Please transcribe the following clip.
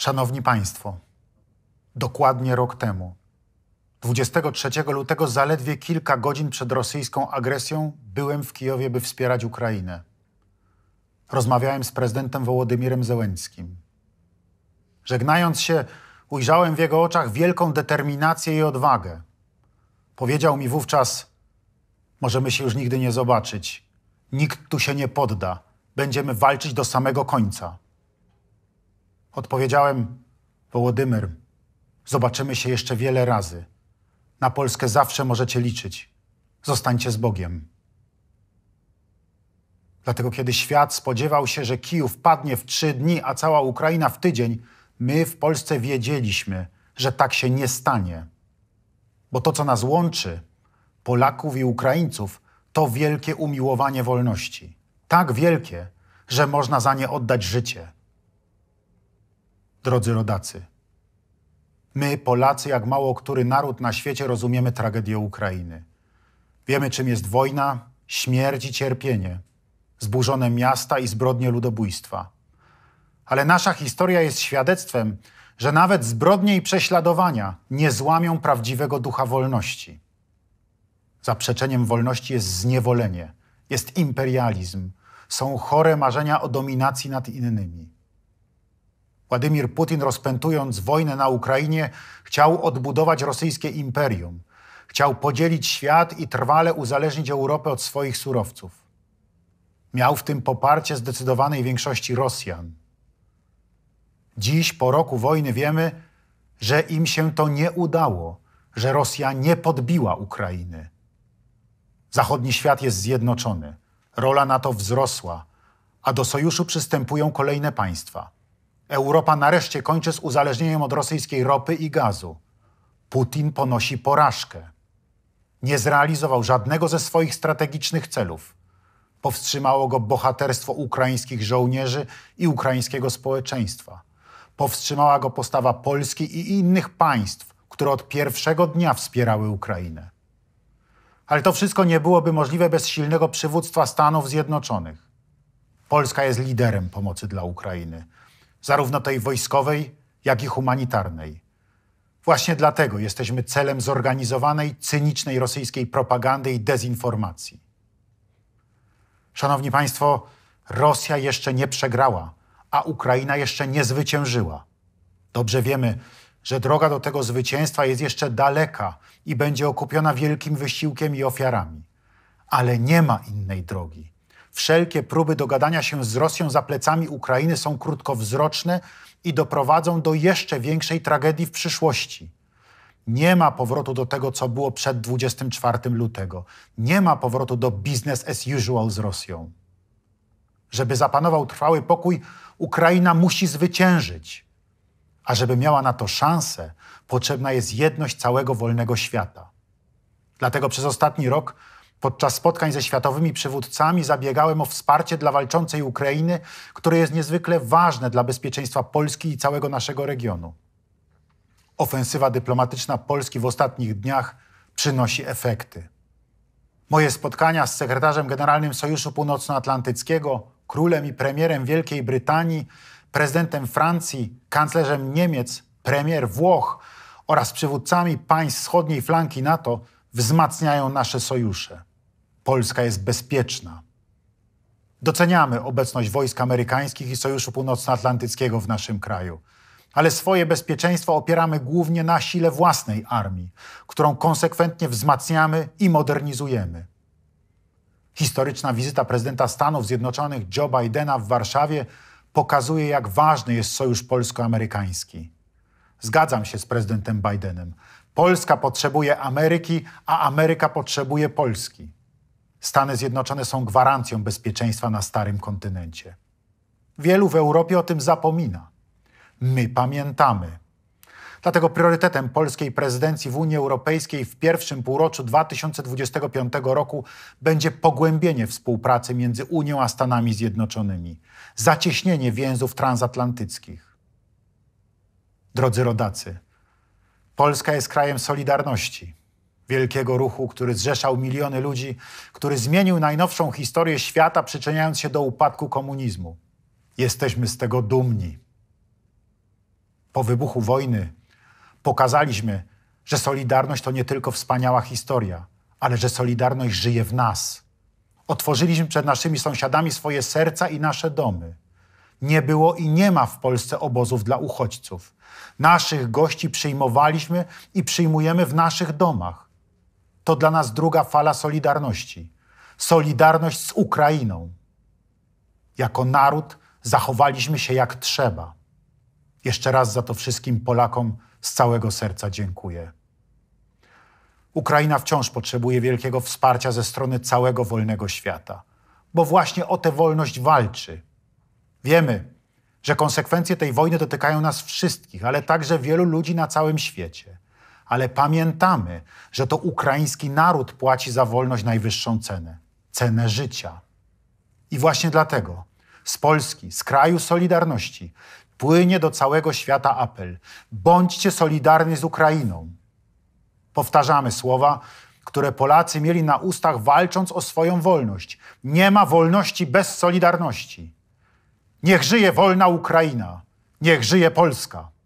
Szanowni Państwo, dokładnie rok temu, 23 lutego, zaledwie kilka godzin przed rosyjską agresją, byłem w Kijowie, by wspierać Ukrainę. Rozmawiałem z prezydentem Wołodymirem Zełęckim. Żegnając się, ujrzałem w jego oczach wielką determinację i odwagę. Powiedział mi wówczas: Możemy się już nigdy nie zobaczyć. Nikt tu się nie podda. Będziemy walczyć do samego końca. Odpowiedziałem: Wołodymyr, zobaczymy się jeszcze wiele razy. Na Polskę zawsze możecie liczyć. Zostańcie z Bogiem. Dlatego, kiedy świat spodziewał się, że Kijów padnie w trzy dni, a cała Ukraina w tydzień, my w Polsce wiedzieliśmy, że tak się nie stanie. Bo to, co nas łączy, Polaków i Ukraińców, to wielkie umiłowanie wolności. Tak wielkie, że można za nie oddać życie drodzy rodacy. My, Polacy, jak mało który naród na świecie, rozumiemy tragedię Ukrainy. Wiemy, czym jest wojna, śmierć i cierpienie, zburzone miasta i zbrodnie ludobójstwa. Ale nasza historia jest świadectwem, że nawet zbrodnie i prześladowania nie złamią prawdziwego ducha wolności. Zaprzeczeniem wolności jest zniewolenie, jest imperializm, są chore marzenia o dominacji nad innymi. Władimir Putin, rozpętując wojnę na Ukrainie, chciał odbudować rosyjskie imperium. Chciał podzielić świat i trwale uzależnić Europę od swoich surowców. Miał w tym poparcie zdecydowanej większości Rosjan. Dziś, po roku wojny, wiemy, że im się to nie udało, że Rosja nie podbiła Ukrainy. Zachodni świat jest zjednoczony, rola NATO wzrosła, a do sojuszu przystępują kolejne państwa. Europa nareszcie kończy z uzależnieniem od rosyjskiej ropy i gazu. Putin ponosi porażkę. Nie zrealizował żadnego ze swoich strategicznych celów. Powstrzymało go bohaterstwo ukraińskich żołnierzy i ukraińskiego społeczeństwa. Powstrzymała go postawa Polski i innych państw, które od pierwszego dnia wspierały Ukrainę. Ale to wszystko nie byłoby możliwe bez silnego przywództwa Stanów Zjednoczonych. Polska jest liderem pomocy dla Ukrainy zarówno tej wojskowej, jak i humanitarnej. Właśnie dlatego jesteśmy celem zorganizowanej, cynicznej rosyjskiej propagandy i dezinformacji. Szanowni Państwo, Rosja jeszcze nie przegrała, a Ukraina jeszcze nie zwyciężyła. Dobrze wiemy, że droga do tego zwycięstwa jest jeszcze daleka i będzie okupiona wielkim wysiłkiem i ofiarami. Ale nie ma innej drogi. Wszelkie próby dogadania się z Rosją za plecami Ukrainy są krótkowzroczne i doprowadzą do jeszcze większej tragedii w przyszłości. Nie ma powrotu do tego, co było przed 24 lutego. Nie ma powrotu do business as usual z Rosją. Żeby zapanował trwały pokój, Ukraina musi zwyciężyć. A żeby miała na to szansę, potrzebna jest jedność całego wolnego świata. Dlatego przez ostatni rok Podczas spotkań ze światowymi przywódcami zabiegałem o wsparcie dla walczącej Ukrainy, które jest niezwykle ważne dla bezpieczeństwa Polski i całego naszego regionu. Ofensywa dyplomatyczna Polski w ostatnich dniach przynosi efekty. Moje spotkania z sekretarzem generalnym Sojuszu Północnoatlantyckiego, królem i premierem Wielkiej Brytanii, prezydentem Francji, kanclerzem Niemiec, premier Włoch oraz przywódcami państw wschodniej flanki NATO wzmacniają nasze sojusze. Polska jest bezpieczna. Doceniamy obecność wojsk amerykańskich i Sojuszu Północnoatlantyckiego w naszym kraju, ale swoje bezpieczeństwo opieramy głównie na sile własnej armii, którą konsekwentnie wzmacniamy i modernizujemy. Historyczna wizyta prezydenta Stanów Zjednoczonych Joe Bidena w Warszawie pokazuje, jak ważny jest sojusz polsko-amerykański. Zgadzam się z prezydentem Bidenem. Polska potrzebuje Ameryki, a Ameryka potrzebuje Polski. Stany Zjednoczone są gwarancją bezpieczeństwa na starym kontynencie. Wielu w Europie o tym zapomina. My pamiętamy. Dlatego priorytetem polskiej prezydencji w Unii Europejskiej w pierwszym półroczu 2025 roku będzie pogłębienie współpracy między Unią a Stanami Zjednoczonymi, zacieśnienie więzów transatlantyckich. Drodzy rodacy, Polska jest krajem solidarności wielkiego ruchu, który zrzeszał miliony ludzi, który zmienił najnowszą historię świata, przyczyniając się do upadku komunizmu. Jesteśmy z tego dumni. Po wybuchu wojny pokazaliśmy, że Solidarność to nie tylko wspaniała historia, ale że Solidarność żyje w nas. Otworzyliśmy przed naszymi sąsiadami swoje serca i nasze domy. Nie było i nie ma w Polsce obozów dla uchodźców. Naszych gości przyjmowaliśmy i przyjmujemy w naszych domach to dla nas druga fala solidarności. Solidarność z Ukrainą. Jako naród zachowaliśmy się jak trzeba. Jeszcze raz za to wszystkim Polakom z całego serca dziękuję. Ukraina wciąż potrzebuje wielkiego wsparcia ze strony całego wolnego świata, bo właśnie o tę wolność walczy. Wiemy, że konsekwencje tej wojny dotykają nas wszystkich, ale także wielu ludzi na całym świecie ale pamiętamy, że to ukraiński naród płaci za wolność najwyższą cenę cenę życia. I właśnie dlatego z Polski, z kraju Solidarności, płynie do całego świata apel: bądźcie solidarni z Ukrainą. Powtarzamy słowa, które Polacy mieli na ustach walcząc o swoją wolność. Nie ma wolności bez solidarności. Niech żyje wolna Ukraina, niech żyje Polska.